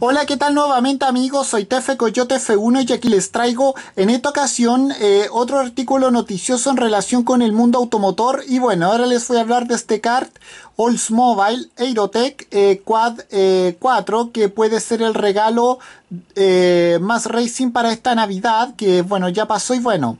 Hola, ¿qué tal nuevamente amigos? Soy Tefe Coyote F1 y aquí les traigo en esta ocasión eh, otro artículo noticioso en relación con el mundo automotor y bueno, ahora les voy a hablar de este kart Oldsmobile Aerotech eh, Quad 4 eh, que puede ser el regalo más racing para esta Navidad que bueno, ya pasó y bueno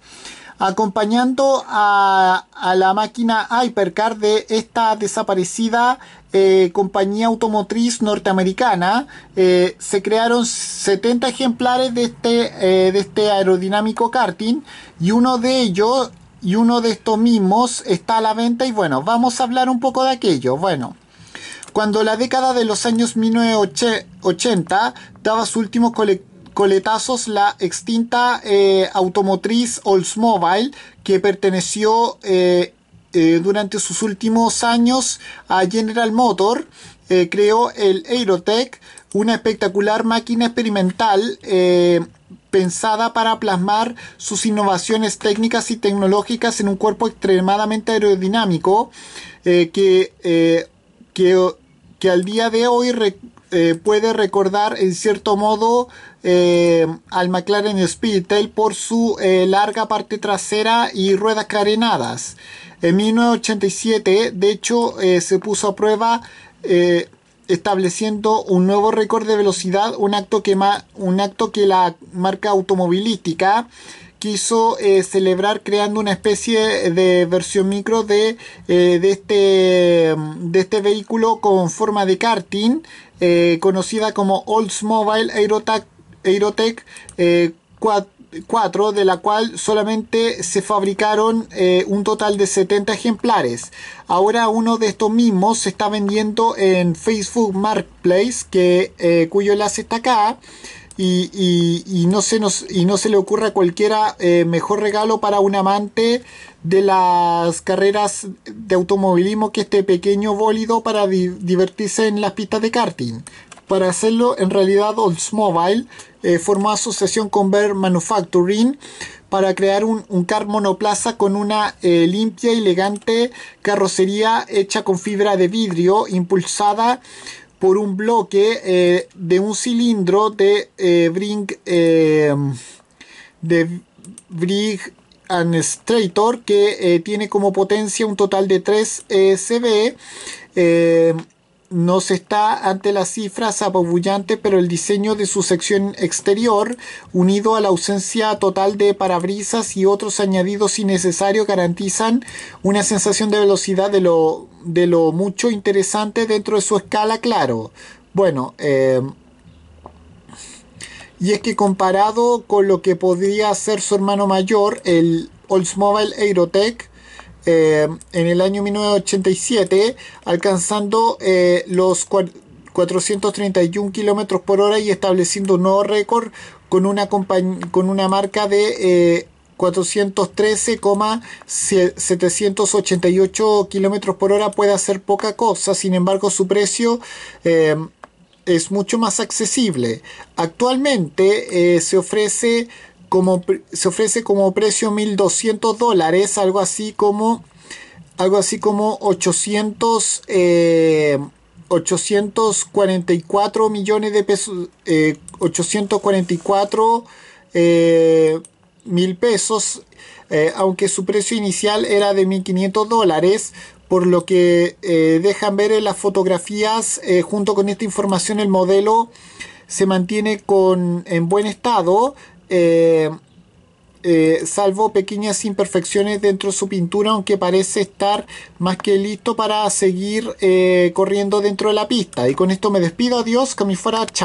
acompañando a, la máquina Hypercar de esta desaparecida eh, compañía automotriz norteamericana. Eh, se crearon 70 ejemplares de este, eh, de este aerodinámico karting y uno de ellos y uno de estos mismos está a la venta y bueno, vamos a hablar un poco de aquello. Bueno, cuando la década de los años 1980 daba su último colectivo coletazos la extinta eh, automotriz Oldsmobile que perteneció eh, eh, durante sus últimos años a General Motor. creó el Aerotech, una espectacular máquina experimental pensada para plasmar sus innovaciones técnicas y tecnológicas en un cuerpo extremadamente aerodinámico que, que, al día de hoy eh, puede recordar en cierto modo eh, al McLaren Speedtail por su eh, larga parte trasera y ruedas carenadas. En 1987, de hecho, se puso a prueba estableciendo un nuevo récord de velocidad, un acto que, un acto que la marca automovilística quiso eh, celebrar creando una especie de versión micro de, eh, este, mm, de este vehículo con forma de karting, eh, conocida como Oldsmobile Aerotech, Aerotech 4, de la cual solamente se fabricaron un total de 70 ejemplares. Ahora uno de estos mismos se está vendiendo en Facebook Marketplace, cuyo enlace está acá y, no se nos, y no se le ocurra cualquiera eh, mejor regalo para un amante de las carreras de automovilismo que este pequeño bólido para divertirse en las pistas de karting. Para hacerlo, en realidad Oldsmobile eh, formó asociación con Bear Manufacturing para crear un, car monoplaza con una eh, limpia y elegante carrocería hecha con fibra de vidrio impulsada por un bloque eh, de un cilindro de eh, eh de Brig and que eh, tiene como potencia un total de 3 eh, no se está ante las cifras apabullante, pero el diseño de su sección exterior, unido a la ausencia total de parabrisas y otros añadidos innecesarios, garantizan una sensación de velocidad de lo, mucho interesante dentro de su escala, claro. Bueno, eh, y es que comparado con lo que podría ser su hermano mayor, el Oldsmobile Aerotech, eh, en el año 1987, alcanzando eh, los 431 kilómetros por hora y estableciendo un nuevo récord con una, con una marca de 413,788 eh, kilómetros por hora puede hacer poca cosa, sin embargo su precio es mucho más accesible. Actualmente se ofrece se ofrece como precio 1.200 dólares, algo así como, algo así como 800, 844 eh, millones de pesos, 844 eh, eh, mil pesos, aunque su precio inicial era de 1.500 dólares, por lo que dejan ver en las fotografías junto con esta información el modelo se mantiene con, en buen estado eh, eh, salvo pequeñas imperfecciones dentro de su pintura, aunque parece estar más que listo para seguir eh, corriendo dentro de la pista. Y con esto me despido, adiós, que me fuera chao.